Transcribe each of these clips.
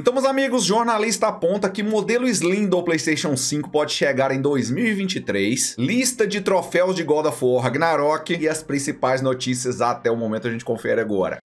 Então, meus amigos, jornalista aponta que modelo Slim do PlayStation 5 pode chegar em 2023. Lista de troféus de God of War Ragnarok e as principais notícias até o momento a gente confere agora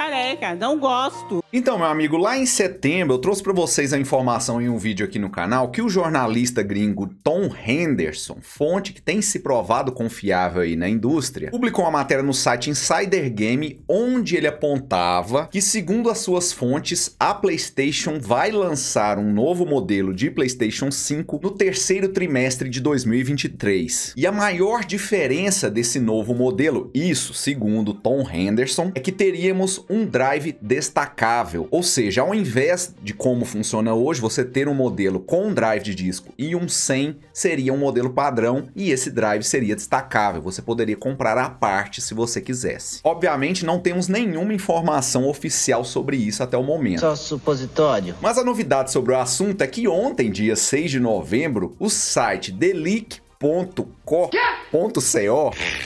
careca, não gosto. Então, meu amigo, lá em setembro eu trouxe para vocês a informação em um vídeo aqui no canal que o jornalista gringo Tom Henderson, fonte que tem se provado confiável aí na indústria, publicou uma matéria no site Insider Game onde ele apontava que, segundo as suas fontes, a PlayStation vai lançar um novo modelo de PlayStation 5 no terceiro trimestre de 2023. E a maior diferença desse novo modelo, isso segundo Tom Henderson, é que teríamos um drive destacável, ou seja, ao invés de como funciona hoje, você ter um modelo com um drive de disco e um sem seria um modelo padrão e esse drive seria destacável, você poderia comprar à parte se você quisesse. Obviamente não temos nenhuma informação oficial sobre isso até o momento. Só supositório. Mas a novidade sobre o assunto é que ontem, dia 6 de novembro, o site Delic g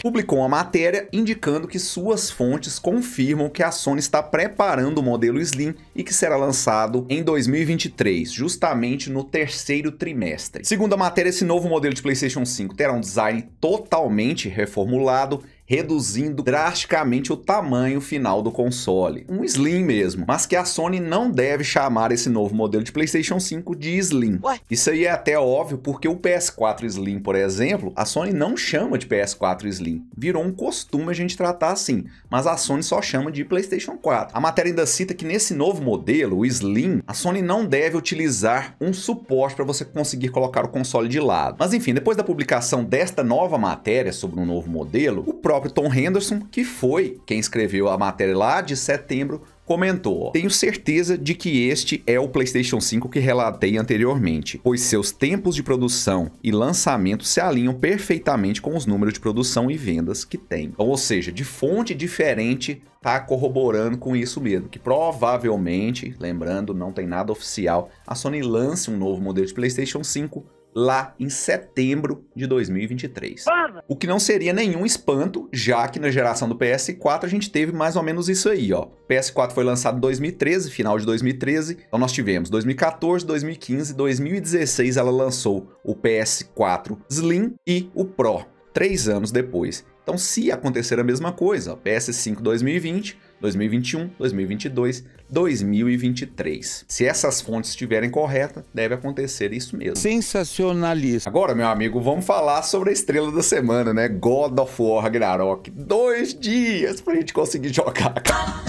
publicou uma matéria indicando que suas fontes confirmam que a Sony está preparando o modelo Slim e que será lançado em 2023, justamente no terceiro trimestre. Segundo a matéria, esse novo modelo de PlayStation 5 terá um design totalmente reformulado reduzindo drasticamente o tamanho final do console. Um Slim mesmo, mas que a Sony não deve chamar esse novo modelo de PlayStation 5 de Slim. Ué? Isso aí é até óbvio porque o PS4 Slim, por exemplo, a Sony não chama de PS4 Slim. Virou um costume a gente tratar assim, mas a Sony só chama de PlayStation 4. A matéria ainda cita que nesse novo modelo, o Slim, a Sony não deve utilizar um suporte para você conseguir colocar o console de lado. Mas enfim, depois da publicação desta nova matéria sobre um novo modelo, o próprio próprio Tom Henderson, que foi quem escreveu a matéria lá de setembro, comentou: Tenho certeza de que este é o PlayStation 5 que relatei anteriormente, pois seus tempos de produção e lançamento se alinham perfeitamente com os números de produção e vendas que tem. Então, ou seja, de fonte diferente tá corroborando com isso mesmo, que provavelmente, lembrando, não tem nada oficial, a Sony lance um novo modelo de PlayStation 5 lá em setembro de 2023. O que não seria nenhum espanto, já que na geração do PS4 a gente teve mais ou menos isso aí, ó. O PS4 foi lançado em 2013, final de 2013. Então nós tivemos 2014, 2015, 2016 ela lançou o PS4 Slim e o Pro, três anos depois. Então, se acontecer a mesma coisa, ó, PS5 2020, 2021, 2022, 2023. Se essas fontes estiverem corretas, deve acontecer isso mesmo. Sensacionalista. Agora, meu amigo, vamos falar sobre a estrela da semana, né? God of War Ragnarok. Dois dias pra gente conseguir jogar, cara.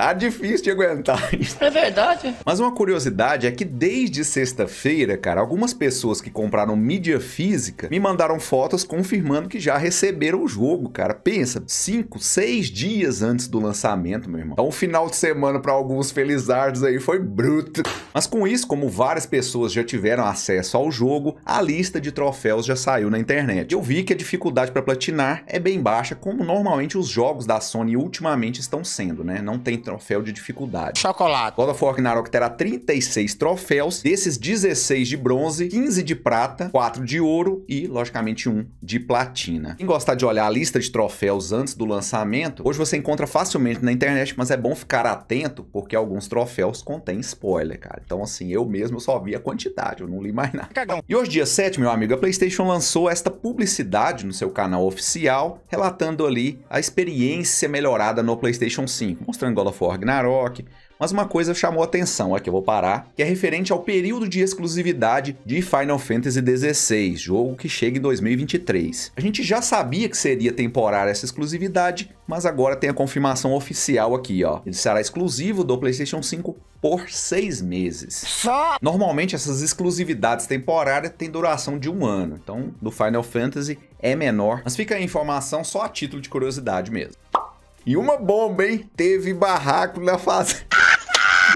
Tá difícil de aguentar. isso É verdade. Mas uma curiosidade é que desde sexta-feira, cara, algumas pessoas que compraram mídia física me mandaram fotos confirmando que já receberam o jogo, cara. Pensa, cinco, seis dias antes do lançamento, meu irmão. Então, o final de semana para alguns felizardos aí foi bruto. Mas com isso, como várias pessoas já tiveram acesso ao jogo, a lista de troféus já saiu na internet. Eu vi que a dificuldade para platinar é bem baixa, como normalmente os jogos da Sony ultimamente estão sendo, né? Não tem troféu de dificuldade. Chocolate. God of War Ragnarok terá 36 troféus, desses 16 de bronze, 15 de prata, 4 de ouro e, logicamente, um de platina. Quem gostar de olhar a lista de troféus antes do lançamento, hoje você encontra facilmente na internet, mas é bom ficar atento porque alguns troféus contêm spoiler, cara. Então, assim, eu mesmo só vi a quantidade, eu não li mais nada. Cagão. E hoje, dia 7, meu amigo, a PlayStation lançou esta publicidade no seu canal oficial, relatando ali a experiência melhorada no PlayStation 5, mostrando God of Ragnarok, mas uma coisa chamou atenção, aqui eu vou parar, que é referente ao período de exclusividade de Final Fantasy XVI, jogo que chega em 2023. A gente já sabia que seria temporária essa exclusividade, mas agora tem a confirmação oficial aqui, ó. Ele será exclusivo do PlayStation 5 por seis meses. Só! Normalmente essas exclusividades temporárias têm duração de um ano, então do Final Fantasy é menor, mas fica a informação só a título de curiosidade mesmo. E uma bomba, hein? Teve barraco na fase.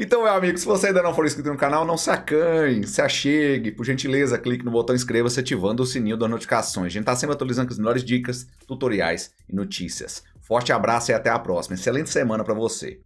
Então, meu amigo, se você ainda não for inscrito no canal, não se acanhe, se achegue. Por gentileza, clique no botão inscreva-se ativando o sininho das notificações. A gente está sempre atualizando com as melhores dicas, tutoriais e notícias. Forte abraço e até a próxima. Excelente semana para você.